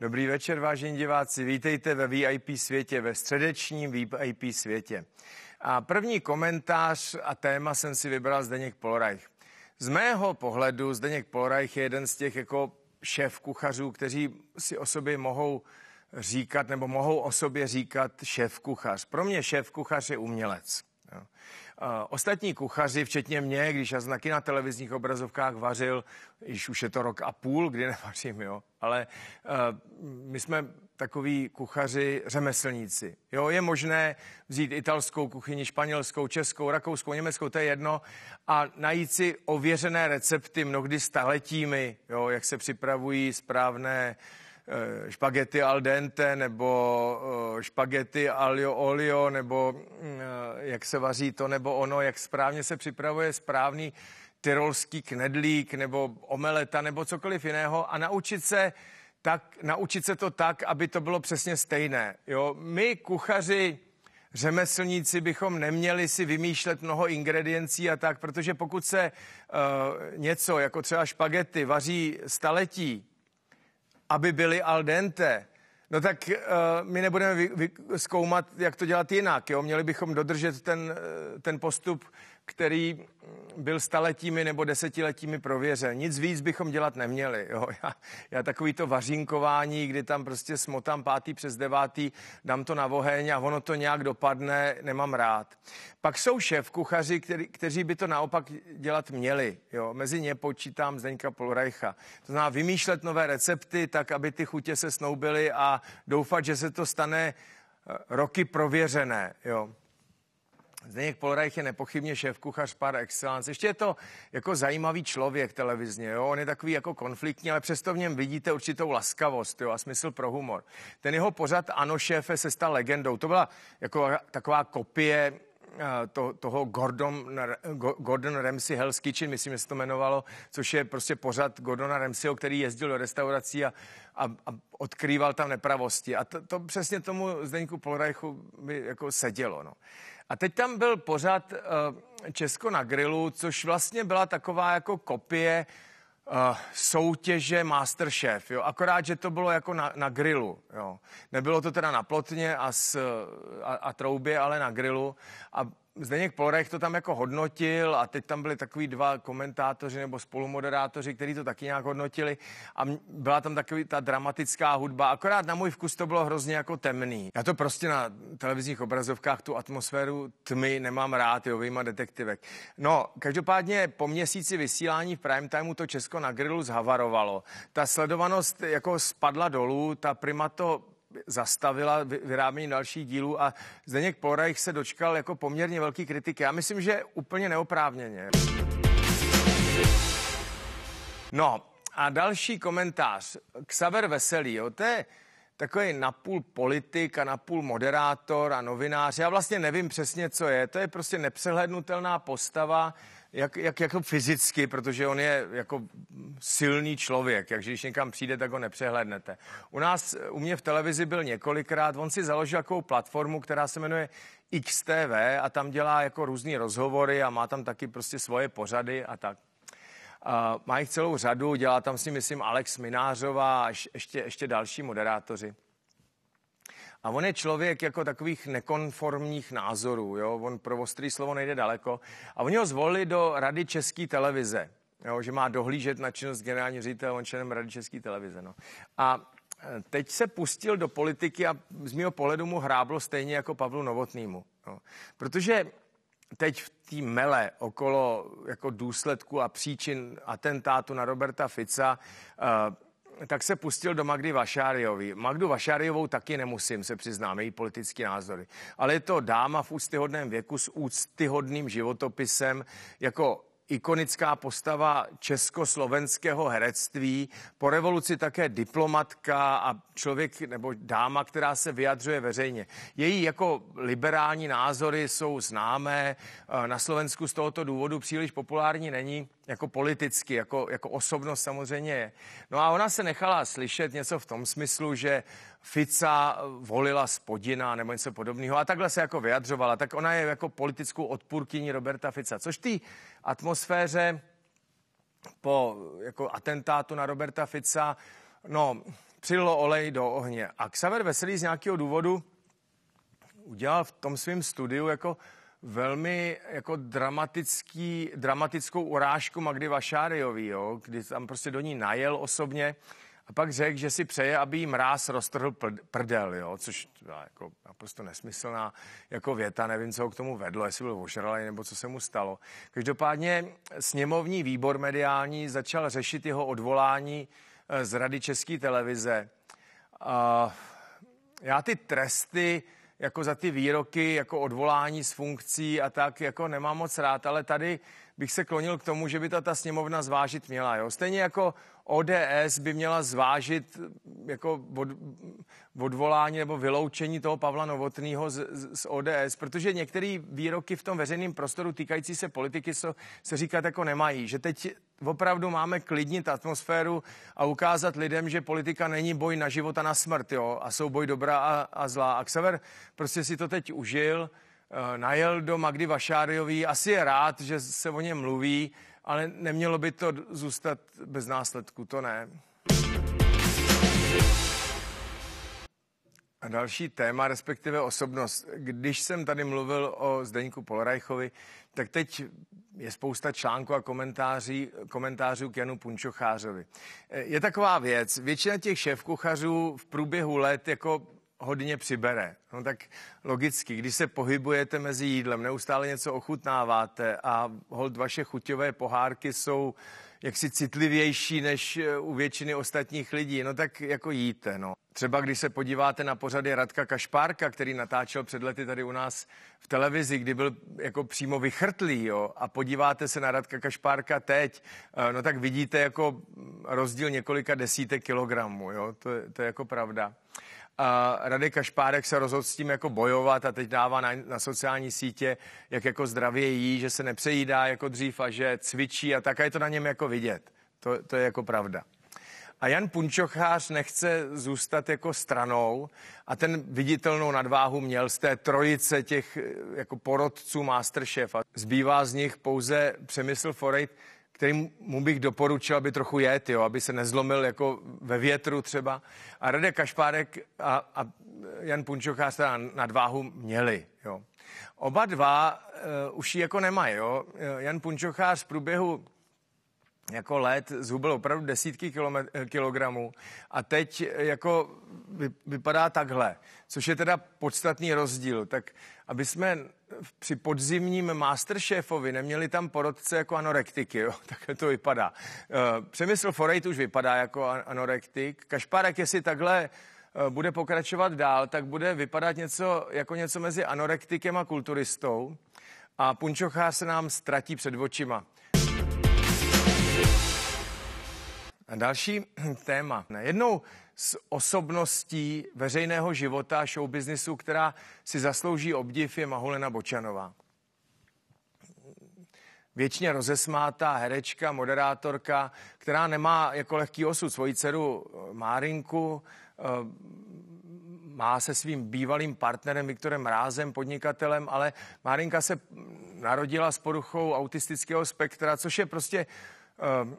Dobrý večer, vážení diváci. Vítejte ve VIP světě, ve středečním VIP světě. A první komentář a téma jsem si vybral Zdeněk Polrajch. Z mého pohledu Zdeněk Polrajch je jeden z těch jako šéf kuchařů, kteří si o sobě mohou říkat nebo mohou o sobě říkat šéf kuchař. Pro mě šéf kuchař je umělec. Jo. Ostatní kuchaři, včetně mě, když já znaky na televizních obrazovkách vařil, již už je to rok a půl, kdy nevařím, jo, ale uh, my jsme takoví kuchaři řemeslníci. Jo, je možné vzít italskou kuchyni, španělskou, českou, rakouskou, německou, to je jedno, a najít si ověřené recepty mnohdy staletími, jo, jak se připravují správné uh, Eh, špagety al dente nebo eh, špagety alio olio nebo eh, jak se vaří to nebo ono, jak správně se připravuje správný tyrolský knedlík nebo omeleta nebo cokoliv jiného a naučit se tak, naučit se to tak, aby to bylo přesně stejné. Jo? My, kuchaři, řemeslníci, bychom neměli si vymýšlet mnoho ingrediencí a tak, protože pokud se uh, něco, jako třeba špagety, vaří staletí, aby byly al dente. No tak uh, my nebudeme vy, vy, zkoumat, jak to dělat jinak. Jo? Měli bychom dodržet ten, eh, ten postup který byl staletími nebo desetiletími prověřen. Nic víc bychom dělat neměli. Jo. Já, já takový to vařínkování, kdy tam prostě smotám pátý přes devátý, dám to na oheň a ono to nějak dopadne, nemám rád. Pak jsou šéf kuchaři, který, kteří by to naopak dělat měli. Jo. Mezi ně počítám Zdeňka Polrajcha. To znamená vymýšlet nové recepty tak, aby ty chutě se snoubily a doufat, že se to stane eh, roky prověřené. Jo. Zdeněk Polreich je nepochybně šéf kuchař par excellence. Ještě je to jako zajímavý člověk televizně, jo? on je takový jako konfliktní, ale přesto v něm vidíte určitou laskavost jo? a smysl pro humor. Ten jeho pořad Ano šéfe se stal legendou. To byla jako taková kopie to, toho Gordon, Gordon Ramsay Hell's Kitchen, myslím, že se to jmenovalo, což je prostě pořad Gordona Ramsayho, který jezdil do restaurací a, a, a odkrýval tam nepravosti. A to, to přesně tomu Zdeňku Polrajchu by jako sedělo. No. A teď tam byl pořad eh, Česko na grilu, což vlastně byla taková jako kopie Eh, soutěže Masterchef, jo, akorát, že to bylo jako na, na grilu, jo. Nebylo to teda na plotně a, s, eh, a, a troubě, ale na grilu a Zdeněk Polorech to tam jako hodnotil a teď tam byli takový dva komentátoři nebo spolumoderátoři, kteří to taky nějak hodnotili a byla tam takový ta dramatická hudba, akorát na můj vkus to bylo hrozně jako temný. Já to prostě na televizních obrazovkách tu atmosféru tmy nemám rád, jo, vyjma detektivek. No, každopádně po měsíci vysílání v timeu to Česko na grilu zhavarovalo. Ta sledovanost jako spadla dolů, ta prima to zastavila vyrábění dalších dílů a Zdeněk Polrajch se dočkal jako poměrně velký kritiky. Já myslím, že úplně neoprávněně. No a další komentář. Xaver Veselý, jo, to je takový napůl politik a napůl moderátor a novinář. Já vlastně nevím přesně, co je. To je prostě nepřehlednutelná postava, jak, jak jako fyzicky, protože on je jako silný člověk, takže když někam přijde, tak ho nepřehlednete. U nás, u mě v televizi byl několikrát, on si založil takovou platformu, která se jmenuje XTV a tam dělá jako různý rozhovory a má tam taky prostě svoje pořady a tak. Uh, má jich celou řadu, dělá tam si myslím Alex Minářová a ještě, ještě další moderátoři. A on je člověk jako takových nekonformních názorů, jo? on pro ostrý slovo nejde daleko. A oni ho zvolili do Rady České televize, jo? že má dohlížet na činnost generálního ředitele, on členem Rady České televize. No. A e, teď se pustil do politiky a z mého pohledu mu hráblo stejně jako Pavlu Novotnýmu. Jo? Protože teď v té mele okolo jako důsledku a příčin atentátu na Roberta Fica uh, tak se pustil do Magdy Vašáriovi. Magdu Vašáriovou taky nemusím, se přiznám, její politické názory. Ale je to dáma v úctyhodném věku s úctyhodným životopisem, jako ikonická postava československého herectví, po revoluci také diplomatka a člověk nebo dáma, která se vyjadřuje veřejně. Její jako liberální názory jsou známé, eh, na Slovensku z tohoto důvodu příliš populární není jako politicky, jako, jako osobnost samozřejmě je. No a ona se nechala slyšet něco v tom smyslu, že Fica volila spodina nebo něco podobného a takhle se jako vyjadřovala. Tak ona je jako politickou odpůrkyní Roberta Fica, což té atmosféře po jako atentátu na Roberta Fica, no, přilo olej do ohně. A Xaver Veselý z nějakého důvodu udělal v tom svém studiu jako velmi jako dramatický, dramatickou urážku Magdy Vašáriovi, jo, kdy tam prostě do ní najel osobně a pak řekl, že si přeje, aby jí mráz roztrhl prdel, jo, což byla jako naprosto nesmyslná jako věta, nevím, co ho k tomu vedlo, jestli byl ožralý nebo co se mu stalo. Každopádně sněmovní výbor mediální začal řešit jeho odvolání eh, z Rady České televize. A já ty tresty jako za ty výroky, jako odvolání z funkcí a tak, jako nemám moc rád, ale tady bych se klonil k tomu, že by ta, ta sněmovna zvážit měla. Jo? Stejně jako ODS by měla zvážit mm, jako od, odvolání nebo vyloučení toho Pavla Novotného z, z, ODS, protože některé výroky v tom veřejném prostoru týkající se politiky so, se říkat jako nemají, že teď opravdu máme klidnit atmosféru a ukázat lidem, že politika není boj na život a na smrt, jo, a boj dobrá a, a zlá. A Xaver prostě si to teď užil, Eh, najel do Magdy Vašáriový. Asi je rád, že se o něm mluví, ale nemělo by to zůstat bez následku, to ne. A další téma, respektive osobnost. Když jsem tady mluvil o Zdeňku Polrajchovi, tak teď je spousta článků a komentáří, komentářů k Janu Punčochářovi. Eh, je taková věc, většina těch šéfkuchařů v průběhu let jako hodně přibere. No tak logicky, když se pohybujete mezi jídlem, neustále něco ochutnáváte a hold vaše chuťové pohárky jsou jaksi citlivější než eh, u většiny ostatních lidí, no tak jako jíte, no. Třeba když se podíváte na pořady Radka Kašpárka, který natáčel před lety tady u nás v televizi, kdy byl jako přímo vychrtlý, jo, a podíváte se na Radka Kašpárka teď, eh, no tak vidíte jako rozdíl několika desítek kilogramů, jo, to, to je jako pravda a Radek Kašpárek se rozhodl s tím jako bojovat a teď dává na, na sociální sítě, jak jako zdravě jí, že se nepřejídá jako dřív a že cvičí a tak a je to na něm jako vidět. To, to je jako pravda. A Jan Punčochář nechce zůstat jako stranou a ten viditelnou nadváhu měl z té trojice těch eh, jako porodců Masterchefa. Zbývá z nich pouze Přemysl Forejt, kterým mu bych doporučil, aby trochu jet, jo, aby se nezlomil jako ve větru třeba. A Radek Kašpárek a, a Jan Punčochář na nadváhu měli. Jo. Oba dva uh, už ji jako nemají. Jo. Eh, Jan Punčochář v průběhu jako let, zhubil opravdu desítky kilogramů a teď eh, jako vypadá takhle, což je teda podstatný rozdíl. Tak aby jsme při podzimním masterchefovi neměli tam porodce jako anorektiky, jo? takhle to vypadá. Eh, Přemysl Forejt už vypadá jako anorektik, Kašpárek, jestli takhle eh, bude pokračovat dál, tak bude vypadat něco jako něco mezi anorektikem a kulturistou a punčochá se nám ztratí před očima. Další téma. Jednou z osobností veřejného života a showbiznisu, která si zaslouží obdiv, je Mahulena Bočanová. Věčně rozesmátá herečka, moderátorka, která nemá jako lehký osud svoji dceru eh, Márinku, eh, má se svým bývalým partnerem Viktorem Rázem, podnikatelem, ale Márinka se hm, narodila s poruchou autistického spektra, což je prostě Um,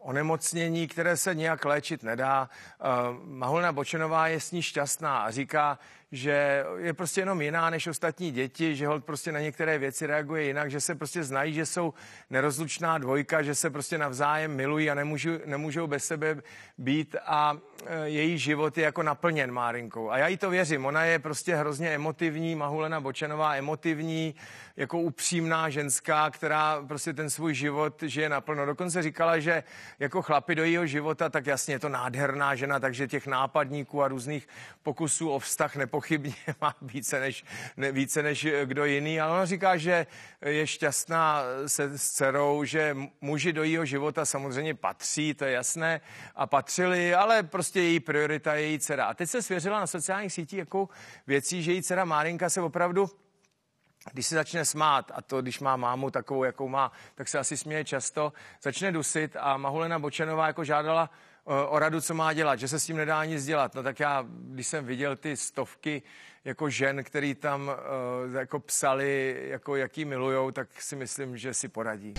onemocnění, které se nějak léčit nedá. Eh, Mahulna Bočenová je s ní šťastná a říká, že je prostě jenom jiná než ostatní děti, že hold prostě na některé věci reaguje jinak, že se prostě znají, že jsou nerozlučná dvojka, že se prostě navzájem milují a nemůžu, nemůžou bez sebe být a eh, její život je jako naplněn Márinkou. A já jí to věřím, ona je prostě hrozně emotivní, Mahulena Bočanová emotivní, jako upřímná ženská, která prostě ten svůj život žije naplno. Dokonce říkala, že jako chlapi do jejího života, tak jasně je to nádherná žena, takže těch nápadníků a různých pokusů o vztah nepochybně má více než, ne, více než eh, kdo jiný. Ale ona říká, že je šťastná eh, se s dcerou, že muži do jejího života samozřejmě patří, to je jasné, a patřili, ale prostě její priorita je její dcera. A teď se svěřila na sociálních sítích jako věcí, že její dcera Márinka se opravdu když se začne smát, a to když má mámu takovou, jakou má, tak se asi směje často, začne dusit a Mahulena Bočanová jako žádala eh, o radu, co má dělat, že se s tím nedá nic dělat. No tak já, když jsem viděl ty stovky jako žen, který tam eh, jako psali, jako jaký milujou, tak si myslím, že si poradí.